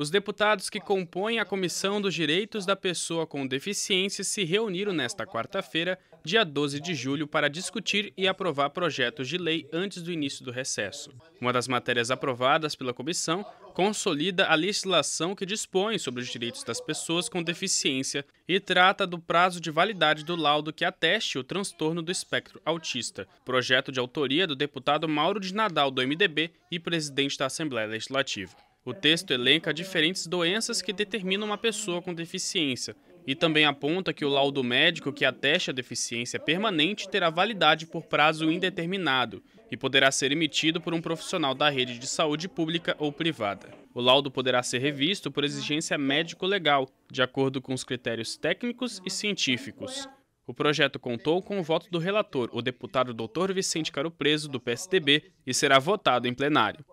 Os deputados que compõem a Comissão dos Direitos da Pessoa com Deficiência se reuniram nesta quarta-feira, dia 12 de julho, para discutir e aprovar projetos de lei antes do início do recesso. Uma das matérias aprovadas pela comissão consolida a legislação que dispõe sobre os direitos das pessoas com deficiência e trata do prazo de validade do laudo que ateste o transtorno do espectro autista. Projeto de autoria do deputado Mauro de Nadal, do MDB e presidente da Assembleia Legislativa. O texto elenca diferentes doenças que determinam uma pessoa com deficiência e também aponta que o laudo médico que ateste a deficiência permanente terá validade por prazo indeterminado e poderá ser emitido por um profissional da rede de saúde pública ou privada. O laudo poderá ser revisto por exigência médico-legal, de acordo com os critérios técnicos e científicos. O projeto contou com o voto do relator, o deputado Dr. Vicente Caro Preso, do PSDB, e será votado em plenário.